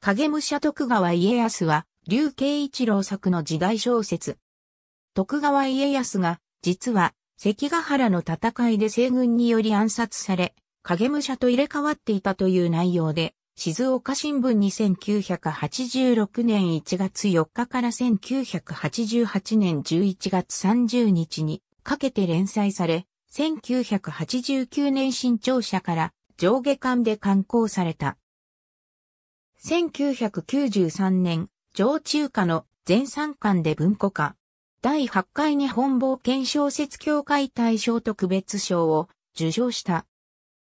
影武者徳川家康は、竜慶一郎作の時代小説。徳川家康が、実は、関ヶ原の戦いで西軍により暗殺され、影武者と入れ替わっていたという内容で、静岡新聞2986年1月4日から1988年11月30日にかけて連載され、1989年新潮社から上下巻で刊行された。1993年、上中華の全三巻で文庫化。第8回日本冒険小説協会大賞特別賞を受賞した。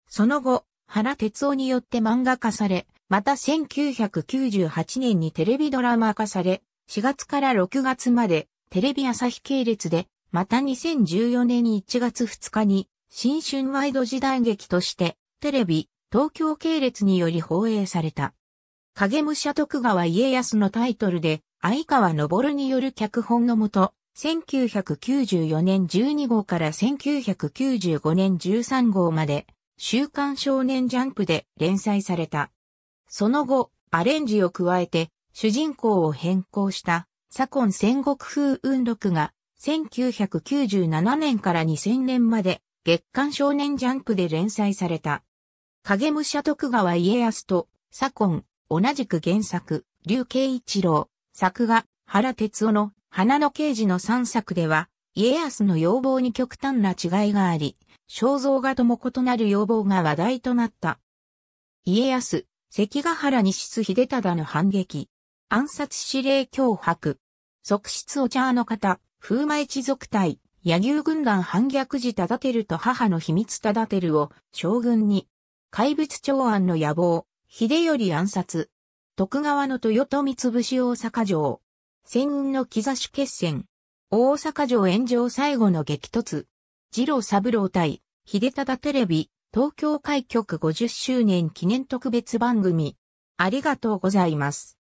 その後、原哲夫によって漫画化され、また1998年にテレビドラマ化され、4月から6月までテレビ朝日系列で、また2014年1月2日に新春ワイド時代劇としてテレビ、東京系列により放映された。影武者徳川家康のタイトルで、相川昇による脚本のもと、1994年12号から1995年13号まで、週刊少年ジャンプで連載された。その後、アレンジを加えて、主人公を変更した、左近戦国風雲録が、1997年から2000年まで、月刊少年ジャンプで連載された。影武者徳川家康と、左近、同じく原作、竜慶一郎、作画、原哲夫の花の刑事の3作では、家康の要望に極端な違いがあり、肖像画とも異なる要望が話題となった。家康、関ヶ原西津秀忠の反撃、暗殺指令脅迫、側室お茶の方、風魔一族隊、野牛軍団反逆時忠てると母の秘密忠てるを将軍に、怪物長安の野望、秀頼暗殺。徳川の豊臣潰し大阪城。戦運の兆し決戦。大阪城炎上最後の激突。次郎三郎対、秀忠テレビ、東京開局50周年記念特別番組。ありがとうございます。